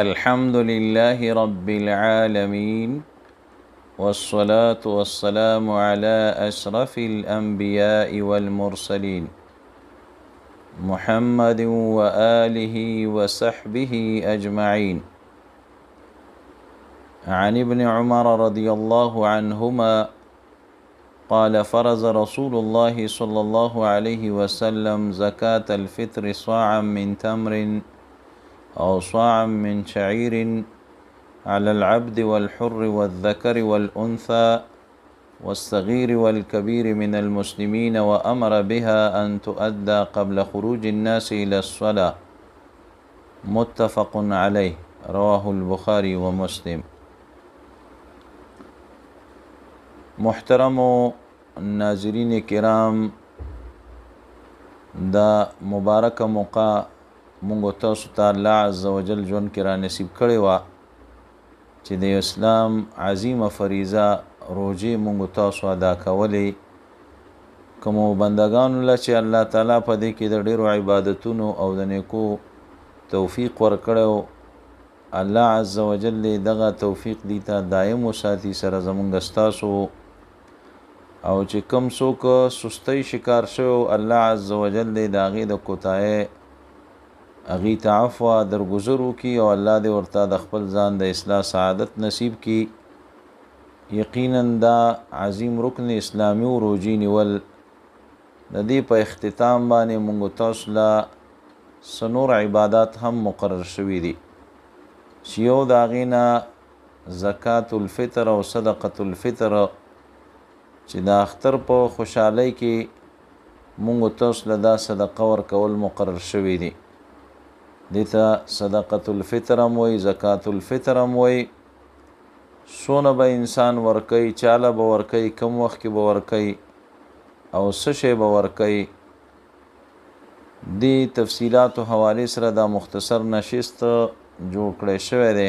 الحمد لله رب العالمين والصلاة والسلام على أشرف الأنبياء والمرسلين محمد وآله وصحبه أجمعين عن ابن عمر رضي الله عنهما قال فرز رسول الله صلى الله عليه وسلم زكاة الفطر صاعا من تمر أو صاعا من شعير على العبد والحر والذكر والأنثى والصغير والكبير من المسلمين وأمر بها أن تؤدى قبل خروج الناس إلى الصلاة متفق عليه رواه البخاري ومسلم محترم ناظرین الكرام دا مبارك موقع مونږ تاسو ته الله عزوجل جون کې را نصیب کړی و چې د اسلام عظیمه فریضه روزه مونږ تاسو ادا کولې کومو بندگانو له چې الله تعالی په دې کې د ډیرو عبادتونو او د نیکو توفیق ورکړو الله عزوجل دې دغه توفیق دې ته دایم وساتي سره زمونږ استاسو او چې کم څوک سستی شکار شو الله عزوجل دې داغه د کوتاه اغي تعفو درگذر وکي او الله دې ورته د خپل ځان د اصلاح سعادت نصیب کړي یقینا دا عظیم رکن اسلامي او روجي نیول د دې په اختتام باندې مونږ تاسو لا سنور عبادت هم مقرر شوي دي شیو داغینا زکات الفطر او صدقه الفطر چې د اختر په خوشحالۍ کې مونږ تاسو له دا صدقه ورکول مقرر شوي دي دیتا صدقه الفطر موي زکات الفطر موي سونه به انسان ورکي چاله به ورکي کم وخت کې به ورکي او سشه به ورکي دی تفصيلات او حواله سره دا مختصر نشست جوړ کړی شوی دی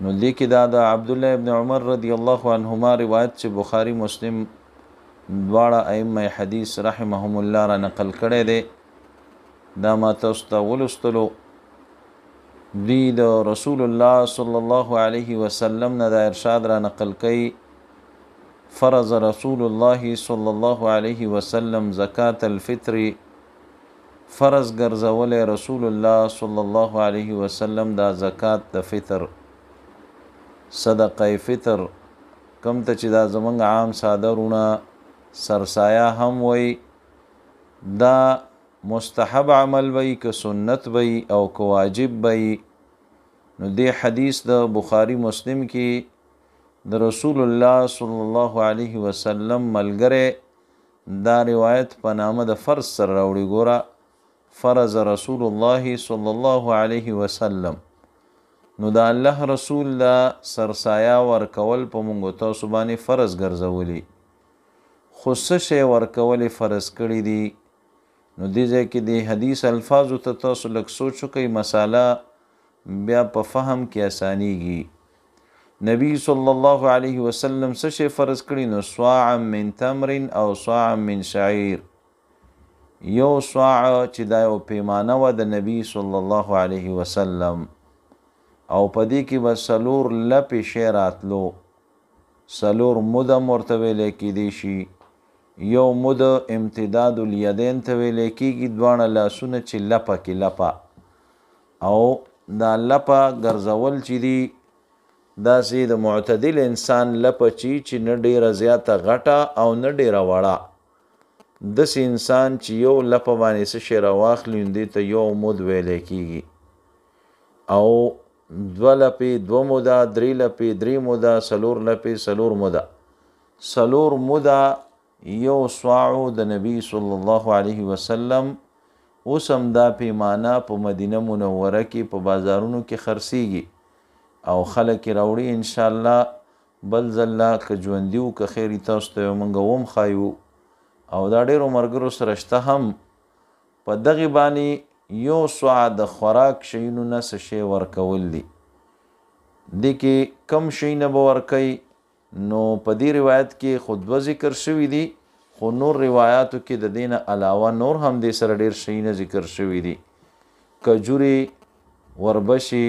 نو لیکي دا د عبد الله ابن عمر رضی الله عنهما روایت چې بخاری مسلم دواړه ائمه حدیث رحمهم الله را نقل کړی دی دا ما تاسو ته ولستلو دی د رسول الله صلی الله علیه وسلم نه دا ارشاد را نقل کئ فرض رسول الله صلی الله علیه وسلم زکات الفطر فرض ګرځول رسول الله صلی الله علیه وسلم دا زکات د فطر صدقه فطر کم ته چې دا زمنګ عام ساده رونه سرسایه هم وای دا مستحب عمل وی که سنت وی او که واجب وی نو دی حدیث د بخاری مسلم کې د رسول الله صلی الله علیه وسلم ملګری دا روایت په نامه د فرض سره راوړي ګوره فرض رسول الله صلی الله علیه وسلم نو دا الله رسول دا سرسایا ورکول په مونږ تاسو باندې فرض ګرځولي خصوصه ورکول فرض کړی دی نو دې ځای کې د حدیث الفاظو ته تاسو لږ سوچ وکئ مساله بیا په فهم کې اسانیږي نبی صلی الله علیه وسلم څه شی فرض کړی نو صاع من تمر او صاع من شعير یو صاع چې دا یو پیمانه و د نبی صلی الله علیه وسلم او پدې کې به سلور لپې شی راتلو سلور مدم ورته ویلې کېدی شي یو مد امتداد الیدین ته ویل کېږي دواړه لاسونه چې لپه کې لپه او دا لپه ګرځول چې دي دا سي د معتدل انسان لپه چې چې نه ډیره زیاته غټه او نه ډیره وړه دس انسان چې یو لپه باندې څه شی راواخلي دې ته یو مد ویل کېږي او دوه لپې دوه موده درې لپې درې موده سلور لپې سلور موده سلور موده یو سواعو د نبی صلی الله علیه وسلم اوس هم دا پیمانه په مدینه منوره کې په بازارونو کې خرڅیږي او خلک راوړي ان شاء الله بل زله که ژوندیو که خیر تاسو ته مونږ ووم خایو او دا ډیرو مرګرو سره شته هم په دغه باندې یو سوا د خوراک شینو نه څه شی ورکول دي د کې کم شی نه به ورکي نو په دې روایت کې خطبه ذکر شوی دی خو نور روایتو کې د دین علاوه نور هم دې سره ډیر شي نه ذکر شوی دی کجوري وربشي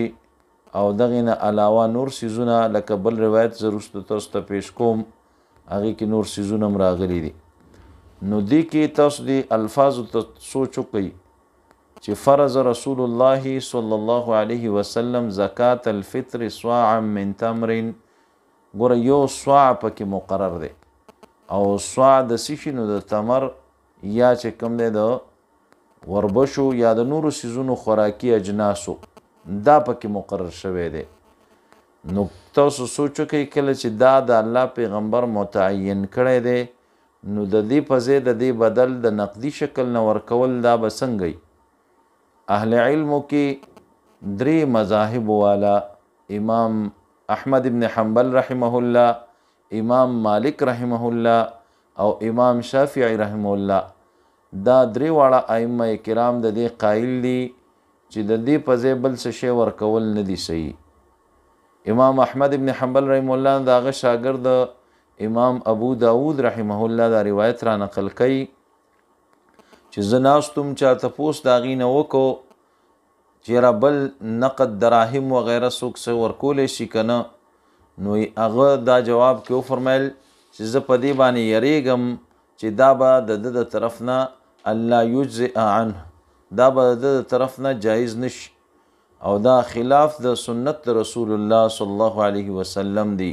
او دغه نه علاوه نور سيزونه لکه بل روایت زروست تاسو ته پیش کوم هغه کې نور سيزونه مراغلي دي نو دې کې تاسو دې الفاظ ته سوچو کوي چې فرض رسول الله صلی الله علیه وسلم زکات الفطر صاعا من تمرن ګوره یو سوا پکې مقرر دی او سوا د سشي نو د تمر یا چې کوم دی د وربشو یا د نورو سیزونو خوراکي اجناسو دا پکې مقرر شوی دی نو تاسو سوچو کې کله چې دا د الله پیغمبر متعین کړی دی نو د دې په ځای د دې بدل د نقدي شکل نه ورکول دا به څنګه اهل علمو کې درې مذاهب والا امام احمد ابن حنبل رحمه الله امام مالک رحمه الله او امام شافعی رحمه الله دا درې واړه ائمه کرام د دې قائل دي چې د دې په ځای بل څه شی ورکول نه دي صحیح امام احمد ابن حنبل رحمه الله دا غ شاګرد امام ابو داود رحمه الله دا روایت را نقل کړي چې زناستم چا تپوس دا غینه وکړو چیرې بل نقد دراهم و غیره سوک سو ورکول شي کنه نو هغه دا جواب کې فرمایل چې زه په دې باندې یریږم چې دا به د د طرف نه الله یجزئ عنه دا به د طرف نه جایز نشي او دا خلاف د سنت رسول الله صلی الله علیه وسلم دی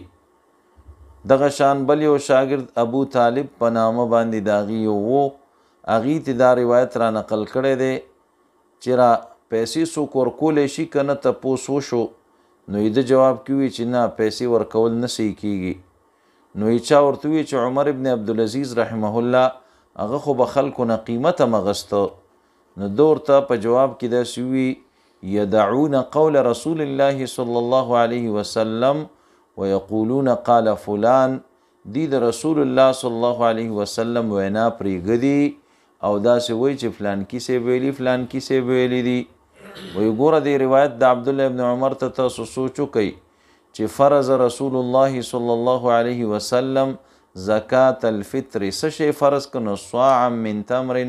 دغه شان بل یو شاګرد ابو طالب په نامه باندې داغي وو اغي ته دا روایت را نقل کړي دی چې را پیسې سو کور کولې شي کنه ته پوسو شو نو یې د جواب کوي چې نه پیسې ورکول نسی کیږي نو یې چا ورته وی چې عمر ابن عبد العزيز رحمه الله هغه خو به خلکو نه قیمته مغسته نو دور ته په جواب کې دا شوی يدعون قول رسول الله صلى الله عليه وسلم ويقولون قال فلان دي د رسول الله صلى الله عليه وسلم وینا پریګدي او دا سوي چې فلان کیسه ویلی فلان کیسه ویلی دي وی ګوره دی روایت د عبد الله ابن عمر ته تاسو سوچو کوي چې فرض رسول الله صلی الله علیه وسلم زکات الفطر سشه فرض کنه صاع من تمر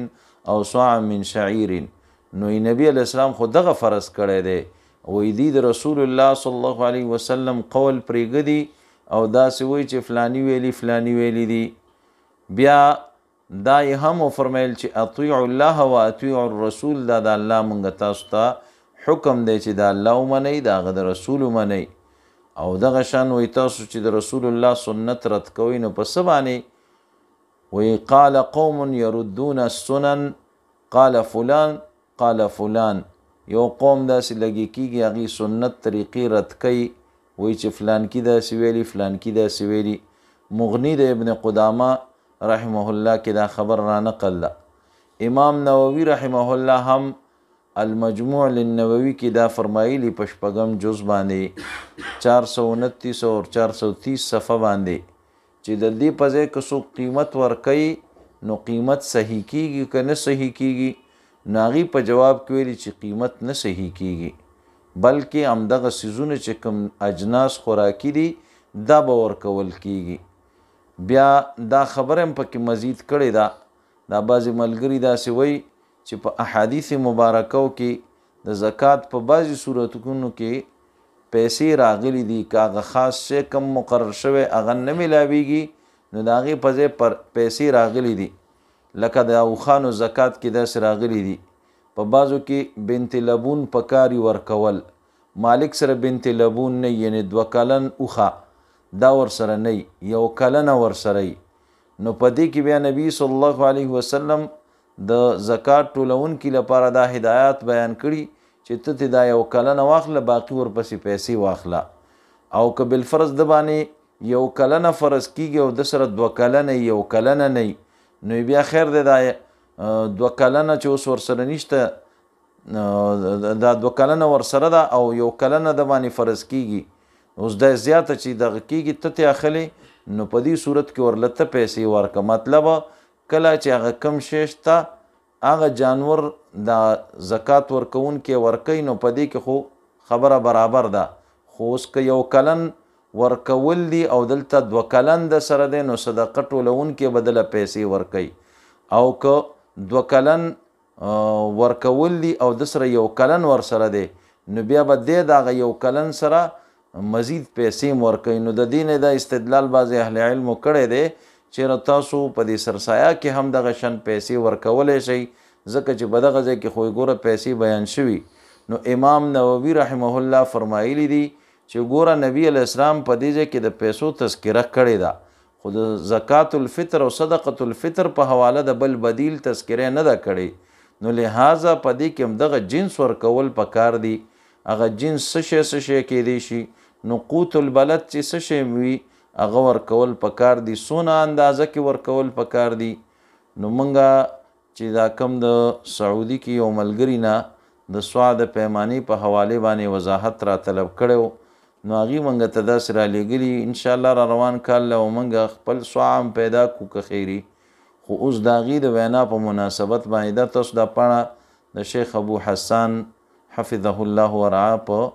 او صاع من شعير نو نبی علیہ السلام خو دغه فرض کړی دی وې دی د رسول الله صلی الله علیه وسلم قول پریګدی او دا سوي چې فلانی ویلی فلانی ویلی دی بیا دا هم فرمایل چې اطیع الله او اطیع الرسول دا د الله مونږ تاسو ته حکم دی چې دا الله ومني دا غد رسول ومني او دغه شان وي تاسو چې د رسول الله سنت رد کوئ نو په سبانی وي قال قوم يردون السنن قال فلان قال فلان یو قوم داسې لګي کیږي هغه سنت طریقې رد کوي وای چې فلان کی داسې ویلي فلان کی داسې ویلي مغنی د ابن قدامه رحمه الله کې دا خبر را نقل ده امام نووي رحمه الله هم المجموع للنووي کې دا فرمایلی پشپغم جز باندې 429 او 430 صفه باندې چې د دې پځې کسو قیمت ورکړي نو قیمت صحیح کیږي که نه صحیح کیږي ناغي په جواب کې ویلي چې قیمت نه صحیح کیږي بلکې همدغه سيزونه چې کوم اجناس خوراکي دي دا به ورکول کیږي بیا دا خبره هم پکې مزید کړې ده دا بعضې ملګري داسې وایي چې په احادیث مبارکو کې د زکات په بعضې صورتونو کې پیسې راغلي دي که هغه خاص شی کم مقرر شوی هغه نه میلاویږي نو د هغې په ځای پر پیسې راغلي دي لکه د اوښانو زکات کې داسې راغلي دي په بعضو کې بنت لبون په کاري ورکول مالک سره بنت لبون نه یعنی دوه کلن اوخه دا ورسره نه یو کلنه ورسره نو په دې کې بیا نبی صلی الله علیه وسلم د زکات ټولون کې لپاره دا هدایات بیان کړي چې ته دا یو کلنه واخله باقی ورپسې پیسې واخله او که بالفرض د باندې یو کلنه فرض کیږي او د سره دوه کلنه یو کلنه نه نو بیا خیر دی دا دوه کلنه چې اوس ورسره نشته دا دوه کلنه ورسره ده او یو کلنه د باندې فرض کیږي اوس دا زیاته چې دغه کېږي ته ته اخلي نو په دې صورت کې ورلته پیسې ورکه مطلب کله چې هغه کم شېشتا هغه جانور دا زکات ورکون کې ورکې نو په دې کې خو خبره برابر ده خو اوس که یو کلن ورکول دي او دلته دو کلن د سره دی نو صدقه ټولون کې بدله پیسې ورکې او که دو کلن ورکول دي او د سره یو کلن ور سره دی نو بیا به دی دغه یو کلن سره مزید پیسې ورکوي نو د دین د استدلال بعض اهل علم کړي دي چې تاسو په دې سرسایا کې هم دغه شن پیسې ورکولې شي ځکه چې بدغه ځای کې خو ګوره پیسې بیان شوي نو امام نووي رحمه الله فرمایلی دي چې ګوره نبی اسلام په دې ځای کې د پیسو تذکره کړې ده خو د زکات الفطر او صدقه الفطر په حواله د بل بدیل تذکره نه ده کړې نو لہذا په دې کې هم دغه جنس ورکول پکار دي هغه جنس څه شي څه شي کې دي شي نو قوت البلد چې څه شی وي هغه ورکول پکار دي سونه اندازه کې ورکول پکار دي نو مونږه چې دا کم د سعودي کې یو ملګری نه د سواد پیمانې په حواله باندې وضاحت را طلب کړو نو هغه مونږ ته داس را لګلی ان شاء الله را روان کاله او مونږ خپل سوام پیدا کو که خیری خو اوس دا غي د وینا په مناسبت باندې دا تاسو د پاڼه د شیخ ابو حسن حفظه الله ورعا په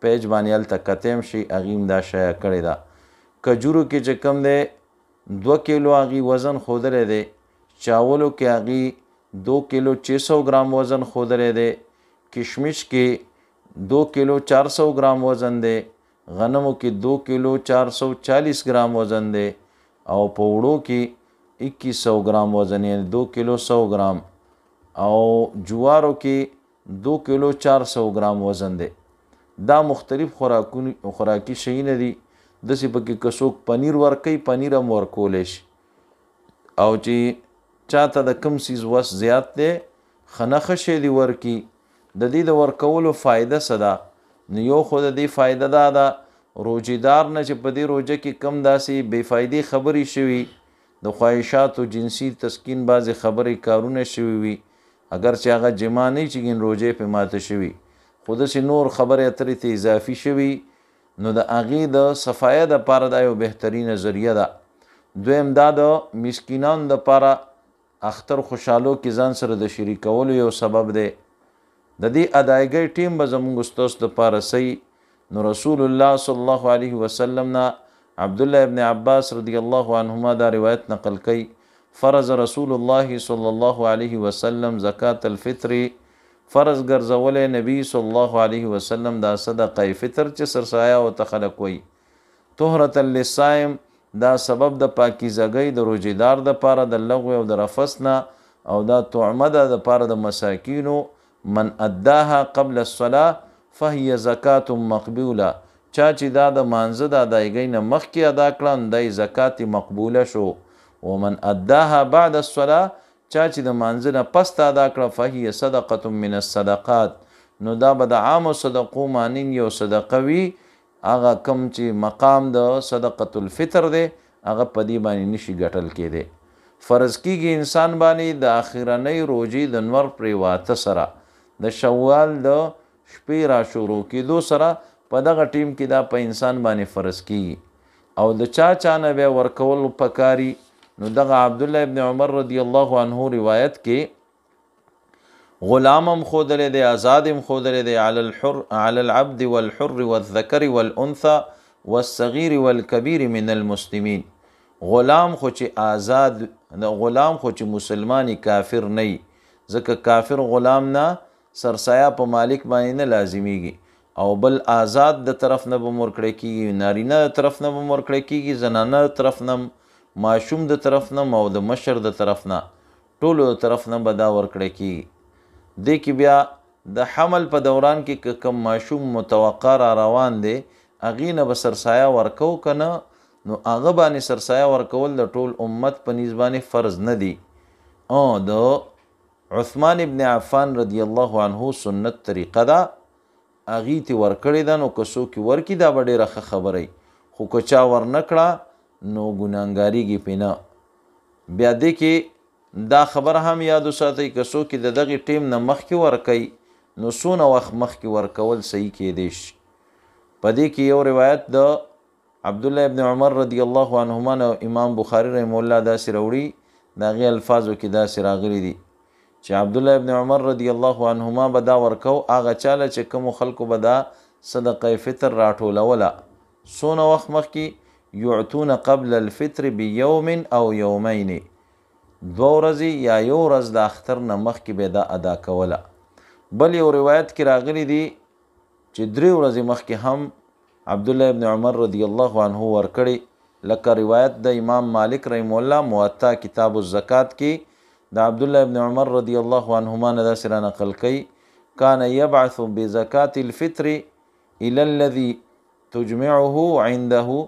پیج باندې هلته کتیم شي هغې هم دا شایع کړې ده کجورو کې چې کم دی دوه کیلو هغې وزن ښودلی دی چاولو کې هغې دو کیلو چه سو ګرام وزن ښودلی دی کشمش کې دو کیلو چار سو ګرام وزن دی غنمو کې دو کیلو چار سو چالیس ګرام وزن دی او په وړو کې اکیس سو ګرام وزن یعنی دو کیلو سو ګرام او جوارو کې دو کیلو چار سو ګرام وزن دی دا مختلف خوراکونی خوراکي شیونه دي د سی پکې کڅوک پنیر ورکي پنیر هم ورکول شي او چې چاته د کم سیز وس زیات دی خنخه شی دی ورکی د دې د ورکولو فائدہ صدا نو یو خو د دې فائدہ دا دا روجیدار نه چې په دې روجه کې کم داسي بے فائدې خبري شوي د خواهشات او جنسي تسکین بازي خبري کارونه شوي وي اگر چې هغه جما نه چې ګین روجه په ماته شوي خو د نور خبره اترې ته اضافي شوی نو د هغې د صفایه د پاره دا یو بهترینه ذریعه ده دویم دا د مسکینان د پاره اختر خوشحالو کې ځان سره د شریکولو یو سبب دی د دې ادایګۍ ټیم به زموږ ستاسو د پاره صحیح نو رسول الله صلی الله علیه وسلم نه عبد الله ابن عباس رضی الله عنهما دا روایت نقل کړي فرض رسول الله صلی الله علیه وسلم زکات الفطر فرض ګرځولې نبی صلی الله علیه وسلم دا صدقه فطر چې سرسایا او تخلق وي طهرت للصائم دا سبب د پاکیزګۍ د روزیدار د پاره د لغو او د رفسنا او دا طعمه د پاره د مساکینو من اداها قبل الصلاه فهي زکات مقبوله چا چې دا د مانزه د ادایګۍ نه مخکې ادا کړه د زکات مقبوله شو ومن اداها بعد الصلاه چا چې د مانځه نه پس تا ادا کړه فهي صدقه من الصدقات نو دا به د عام صدقو مانین یو صدقه وي هغه کم چې مقام د صدقه الفطر دی هغه په دې باندې نشي ګټل کېده فرض کیږي انسان باندې د اخیرنۍ روزي د نور پریواته سره د شوال د شپې را شروع کېدو سره په دغه ټیم کې دا په انسان باندې فرض کیږي او د چا چانه به ورکول پکاري نو دغه عبد الله ابن عمر رضی الله عنه روایت کې غلامم خودل دی آزادم خودل دی علی الحر علی العبد والحر والذکر والانثى والصغير والكبير من المسلمين غلام خو چې آزاد غلام خو چې مسلمانی کافر نه ځکه کافر غلام نه سرسایا په مالک باندې نه لازمیږي او بل آزاد د طرف نه به مرکړی کیږي نارینه د طرف نه به مرکړی کیږي زنانه د طرف نه ماشوم د طرف نه او د مشر د طرف نه ټولو د طرف نه به دا ورکړی کیږي دې کې بیا د حمل په دوران کې که کم ماشوم متوقع را روان دی هغې نه به سرسایه ورکو که نه نو هغه باندې سرسایه ورکول د ټول امت په نیز باندې فرض نه دی او د عثمان ابن عفان رضی الله عنه سنت طریقه ده هغې ته ورکړې ده نو که څوک یې ورکړي دا به ډېره ښه خبره خو که چا ورنکړه نو ګناګاریږي پینا بیا دې کې دا خبره هم یاد وساتئ که څوک د دغه ټیم نه مخکې ورکي نو څونه وخت مخکې ورکول صحیح کېدی شي په دې کې یو روایت د عبد الله ابن عمر رضی الله عنهما نو امام بخاری رحم الله داسې راوړي د هغې الفاظو کې داسې راغلي دي چې عبد الله ابن عمر رضی الله عنهما به دا ورکو هغه چاله چې کومو خلکو به دا صدقه فطر راټولوله څونه وخت مخکې یعتون قبل الفطر بیوم او یومین دو ورځې یا یو ورځ د اختر نه مخکې به دا ادا کوله بل یو روایت کې راغلی دی چې درې ورځې مخکې هم عبد الله ابن عمر رضی الله عنه ورکړي لکه روایت د امام مالک رحم الله موطا کتاب الزکات کې د عبد الله ابن عمر رضی الله عنهما نه داسې را نقل کوي کان یبعث بزکات الفطر الى الذي تجمعه عنده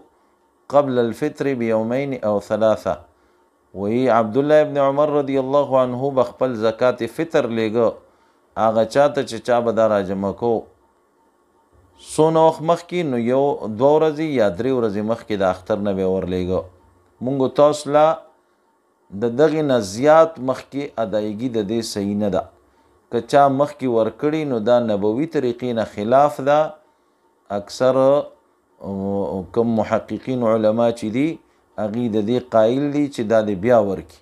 قبل الفطر بیومین او ثلاثه وی عبد الله ابن عمر رضی الله عنه بخپل زکات فطر لګو هغه چاته چې چا به دا را جمع کو سونه وخت مخکې نو یو دوه ورځې یا درې ورځې مخکې د اختر نه به ورلېږو مونږ تاسو لا د دغې نه زیات مخکې ادایګي د دې صحیح نه ده که چا مخکې ورکړي نو دا نبوي طریقې نه خلاف ده اکثر او کم محققین علما چې دي هغه د دې قائل دي چې دا د بیا ورکی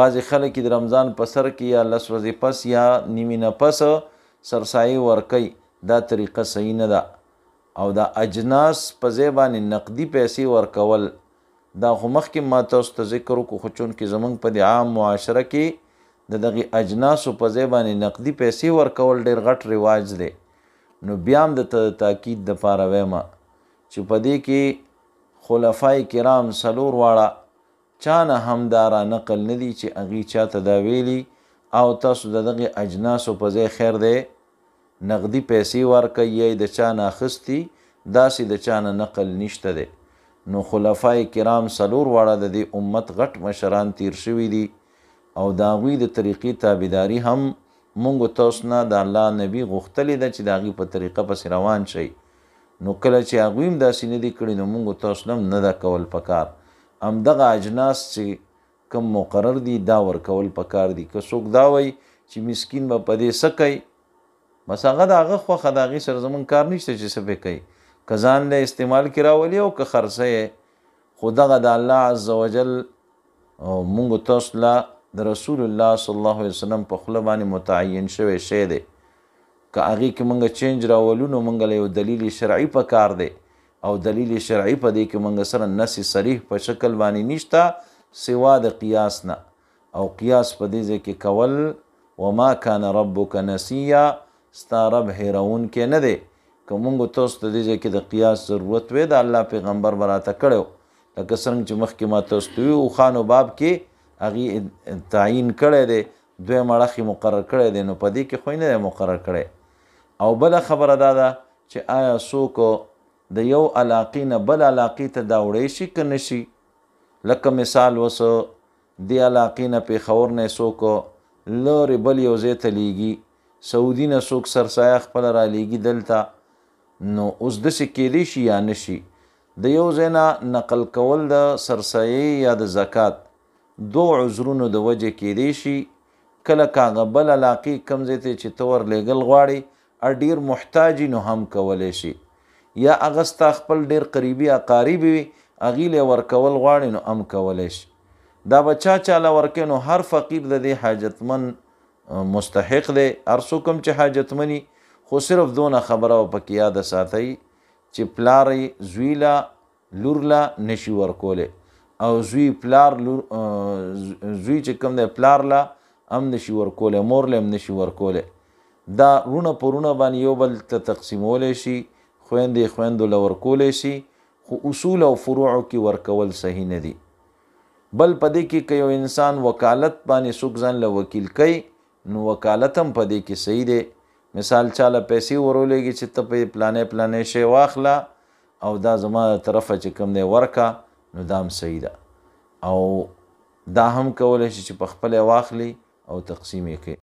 بعض خلک د رمضان په سر کې یا لس ورځې پس یا نیمه نه پس سرسایي ورکی دا طریقه صحیح نه ده او دا اجناس په ځای باندې نقدي پیسې ورکول دا خو مخکې ما تاسو ته ذکر وکړو خو چون کې زمونږ په د عام معاشره کې د دغه اجناسو په ځای باندې نقدي پیسې ورکول ډیر غټ رواج دی نو بیا هم د تاکید د پاره وایمه چې په دې کې خلفای کرام سلور واړه چانه همدارا نقل ندي چې اغي چاته دا ویلي او تاسو د دغه اجناسو په ځای خیر دی نقدي پیسې ورکړي د چانه خستی داسې د چانه نقل نشته دی نو خلفای کرام سلور واړه د دې امت غټ مشران تیر شوي دي او دا غوی د طریقې تابعداري هم مونږ تاسو نه د الله نبی غوښتلې ده چې دا غي په طریقه پس روان شي نو کله چې هغویم داسې نه دي کړي نو مونږ تاسو نه نه دا کول پکار همدغه اجناس چې کم مقرر دي دا ورکول پکار دي که څوک دا وایي چې مسکین به په دې څه کوي بس هغه د هغه خوښه د هغې سره زمونږ کار نشته چې څه پې کوي که ځان له استعمال کې راولي او که خرڅه یې خو دغه د الله عز وجل مونږ تاسو له د رسول الله صلی الله علیه وسلم په خوله باندې متعین شوی شی دی که هغه کې مونږ چینج راولو نو مونږ له یو دلیل شرعي په کار دی او دلیل شرعي په دې کې مونږ سره نص صریح په شکل باندې نشتا سوا د قیاس نه او قیاس په دې ځکه کول وما کان ربک نسیا ستا رب هیرون کې نه دی که مونږ تاسو ته دې ځکه د قیاس ضرورت وې د الله پیغمبر براته کړو لکه څنګه چې مخکې ما تاسو ته یو خان او باب کې هغه تعیین کړی دی دوی مړخي مقرر کړی دی نو په دې کې خو نه مقرر کړی او بل خبره دا ده چې آیا څوک د یو علاقې نه بل علاقې ته دا وړی شي که نه شي لکه مثال اوس دې علاقې نه پېښور نه څوک لورې بل یو ځای ته لیږي سعودي نه څوک سرسایه خپله را لیږي دلته نو اوس داسې کیدی شي یا نه شي د یو ځای نه نقل کول د سرسایې یا د زکات دو عذرونو د وجې کیدی شي کله کاغه بل علاقې کم ځای ته چې تور لیږل غواړي ا ډیر محتاج نو هم کولای شي یا اغستا خپل ډیر قریبي اقارب وي اغیله ورکول غواړي نو هم کولای شي دا بچا چاله ورکې نو هر فقیر د دې حاجتمن مستحق دی ارسو کم چې حاجتمنی خو صرف دونه خبره او پکې یاد ساتي چې پلارې زویلا لورلا نشي ورکولې او زوی پلار لور زوی چې کم دی پلارلا هم نشي ورکولې مورله هم نشي ورکولې دا رونه پرونه باندې یو بل ته تقسیمول شي خويندې خويندو لور کول شي خو اصول او فروع کې ورکول صحیح نه دي بل پدې کې که یو انسان وکالت باندې څوک ځان له وکیل کوي نو وکالت هم پدې کې صحیح دی مثال چاله پیسې ورولېږي چې ته په پلانې پلانې شی واخله او دا زما طرفه چې کوم دی ورکا نو دام صحیح ده او دا هم کولی شي چې په خپل واخلي او تقسیم یې کړي